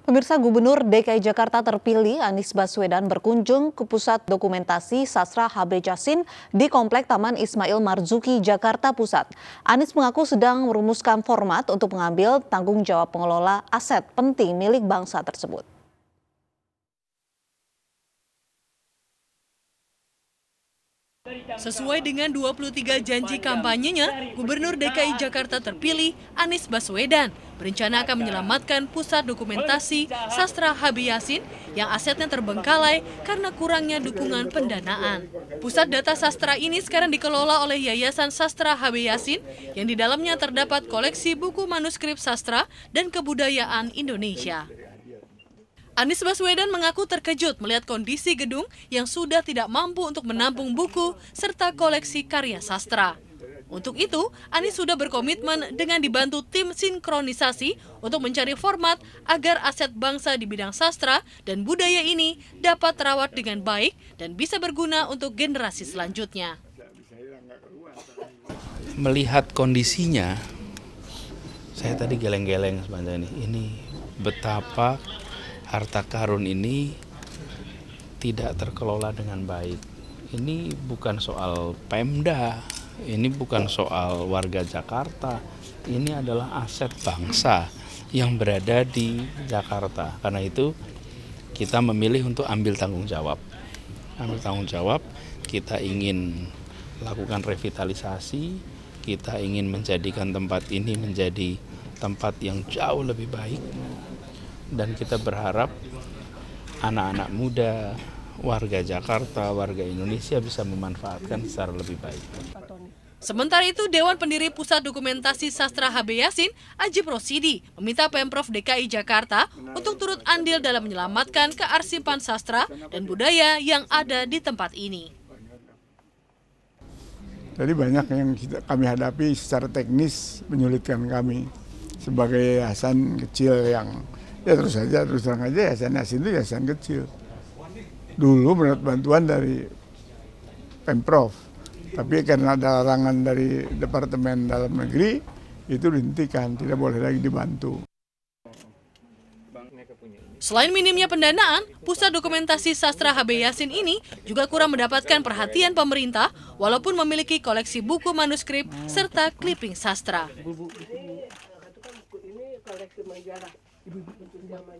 Pemirsa Gubernur DKI Jakarta terpilih Anies Baswedan berkunjung ke pusat dokumentasi sastra HB Jasin di Komplek Taman Ismail Marzuki Jakarta Pusat. Anies mengaku sedang merumuskan format untuk mengambil tanggung jawab pengelola aset penting milik bangsa tersebut. Sesuai dengan 23 janji kampanyenya, Gubernur DKI Jakarta terpilih Anies Baswedan berencana akan menyelamatkan pusat dokumentasi sastra Habib Yasin yang asetnya terbengkalai karena kurangnya dukungan pendanaan. Pusat data sastra ini sekarang dikelola oleh Yayasan Sastra Habib Yasin yang di dalamnya terdapat koleksi buku manuskrip sastra dan kebudayaan Indonesia. Anies Baswedan mengaku terkejut melihat kondisi gedung yang sudah tidak mampu untuk menampung buku serta koleksi karya sastra. Untuk itu, Anies sudah berkomitmen dengan dibantu tim sinkronisasi untuk mencari format agar aset bangsa di bidang sastra dan budaya ini dapat terawat dengan baik dan bisa berguna untuk generasi selanjutnya. Melihat kondisinya, saya tadi geleng-geleng sebenarnya ini, ini betapa harta karun ini tidak terkelola dengan baik. Ini bukan soal Pemda, ini bukan soal warga Jakarta, ini adalah aset bangsa yang berada di Jakarta. Karena itu kita memilih untuk ambil tanggung jawab. Ambil tanggung jawab, kita ingin lakukan revitalisasi, kita ingin menjadikan tempat ini menjadi tempat yang jauh lebih baik dan kita berharap anak-anak muda, warga Jakarta, warga Indonesia bisa memanfaatkan secara lebih baik. Sementara itu, Dewan Pendiri Pusat Dokumentasi Sastra HB Yasin, Ajib Rosidi, meminta Pemprov DKI Jakarta untuk turut andil dalam menyelamatkan kearsipan sastra dan budaya yang ada di tempat ini. Jadi banyak yang kita, kami hadapi secara teknis menyulitkan kami sebagai yayasan kecil yang ya terus saja terus terang aja yayasan yasin itu yayasan kecil dulu mendapat bantuan dari pemprov tapi karena ada larangan dari departemen dalam negeri itu dihentikan tidak boleh lagi dibantu Selain minimnya pendanaan, pusat dokumentasi sastra HB Yasin ini juga kurang mendapatkan perhatian pemerintah walaupun memiliki koleksi buku manuskrip serta clipping sastra. Ini koleksi majalah. для моей.